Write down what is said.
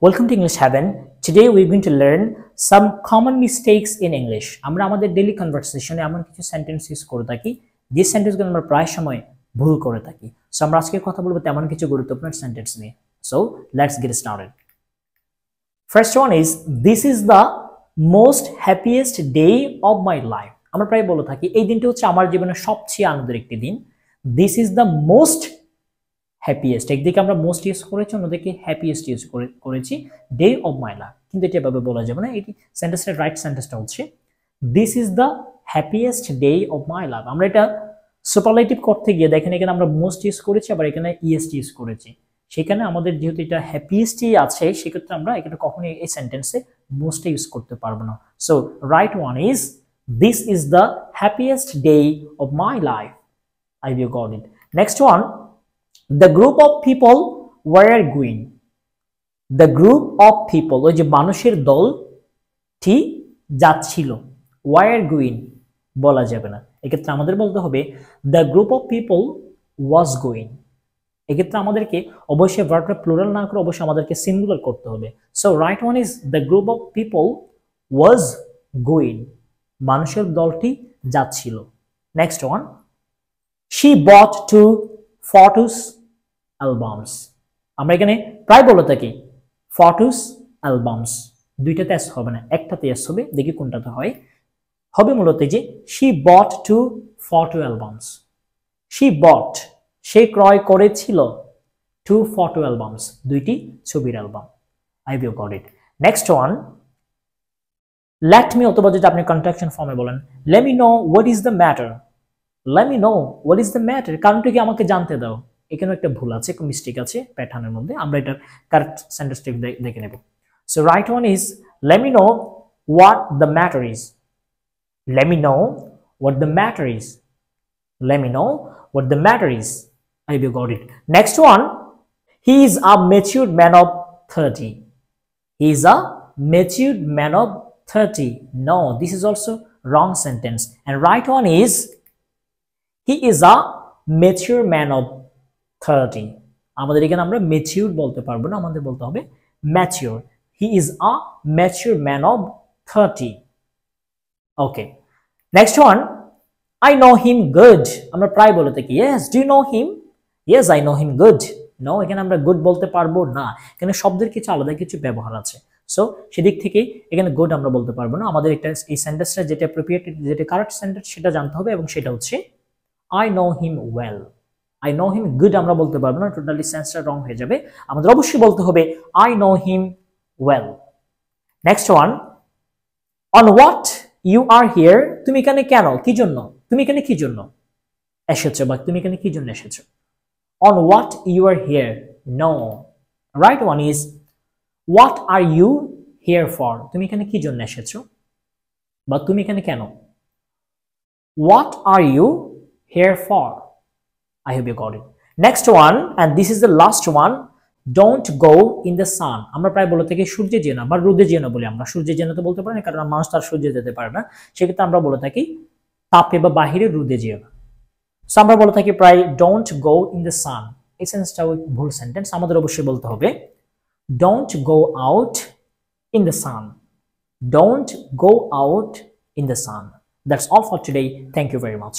Welcome to English Heaven. Today we're going to learn some common mistakes in English. আমরা আমাদের daily কনভারসেশনে এমন কিছু sentence use করে থাকি যে সেন্টেন্সগুলো আমরা প্রায় সময় ভুল করে থাকি সো আমরা আজকে কথা বলবো তেমন কিছু গুরুত্বপূর্ণ সেন্টেন্স নিয়ে so let's get started first one is this is the most happiest day of my life আমরা প্রায় বলে থাকি এই দিনটি হচ্ছে আমার জীবনের সবচেয়ে আনন্দের একটি দিন this is the most happiest একদিকে আমরা মোস্ট ইউজ করেছি অন্যদিকে হ্যাপিয়েস্ট ইউজ করেছি ডে অফ মাই লাইফ কিন্তু এটা এভাবে বলা যাবে না এটি সেন্টেন্সের রাইট সেন্টেন্সটা হচ্ছে this is the happiest day of my life আমরা এটা সুপারলেটিভ করতে গিয়ে দেখেন এখানে আমরা মোস্ট ইউজ করেছি আবার এখানে ইএসটি ইউজ করেছি সেখানে আমাদের যেহেতু এটা হ্যাপিয়েস্টই আছে সেক্ষেত্রে আমরা এখানে কখনোই এই সেন্টেন্সে মোস্ট ইউজ করতে পারবো না so right one is this is the happiest day of my life I you got it next one the group of people were going the group of people ওই যে মানুষের দলটি যাচ্ছিল ওয়ার গুইন বলা যাবে না এক্ষেত্রে আমাদের বলতে হবে the group of people was going এক্ষেত্রে আমাদেরকে অবশ্যই ভার্বটা প্লোরাল না করে অবশ্যই আমাদেরকে সিঙ্গুলার করতে হবে so right one is the group of people was going মানুষের দলটি যাচ্ছিল next one she bought two photos albums আমরা এখানে প্রায় বলে থাকি ফটোস অ্যালবামস দুইটাতে এস হবে না একটাতে এস হবে দেখি কোনটাতে হয় হবে মূলত যে she bought two photo albums she bought সে ক্রয় করেছিল টু ফটো অ্যালবামস দুইটি ছবির album I view got it next one let me অথবা যদি আপনি কন্ট্রাকশন ফর্মে বলেন let me know what is the matter lemme know what is the matter কারণটা কি আমাকে জানতে দাও এখানে একটা ভুল আছে একটা মিস্টেক আছে প্যাটার্নের মধ্যে আমরা এটার কারেক্ট সেন্টেন্সটি দেখে নেব so right one is lemme know what the matter is lemme know what the matter is lemme know what the matter is I be got it next one he is a mature man of thirty he is a mature man of thirty no this is also wrong sentence and right one is he is a mature man of thirty আমাদের এখানে আমরা mature বলতে পারবো না আমাদের বলতে হবে mature he is a mature man of thirty okay next one I know him good আমরা প্রায় বলে থাকি yes do know him yes I know him good no এখানে আমরা গুড বলতে পারবো না এখানে শব্দের কিছু আলাদা কিছু ব্যবহার আছে সো সেদিক থেকে এখানে গুড আমরা বলতে পারবো না আমাদের একটা এই সেন্টেন্সটা যেটা প্রিপিয়েটেড যেটা কারেক্ট সেন্টেন্স সেটা জানতে হবে এবং সেটা হচ্ছে I know him well I know him good আমরা বলতে পারবো না টোটালি সেন্সটা রং হয়ে যাবে আমাদের অবশ্যই বলতে হবে I know him well next one on what you are here তুমি এখানে কেন কি জন্য তুমি এখানে কি জন্য এসেছো বা তুমি এখানে কি জন্য এসেছো on what you are here no right one is what are you here for তুমি এখানে কি জন্য এসেছো বা তুমি এখানে কেন what are you herefore. I hope you got it. Next one, and this is the last one. Don't go in the sun আমরা প্রায় বলে থাকি সূর্যে যেন বা রোদে যেন বলি আমরা সূর্যে যেন তো বলতে পারি না কারণ মানুষ তার সূর্যে যেতে পারে না সেক্ষেত্রে আমরা বলে থাকি তাপে বা বাহিরে রোদে যেও না সো আমরা বলে থাকি প্রায় don't go in the sun এই সেন্সটাও ভুল সেন্টেন্স আমাদের অবশ্যই বলতে হবে don't go out in the sun don't go out in the sun that's all for today thank you very much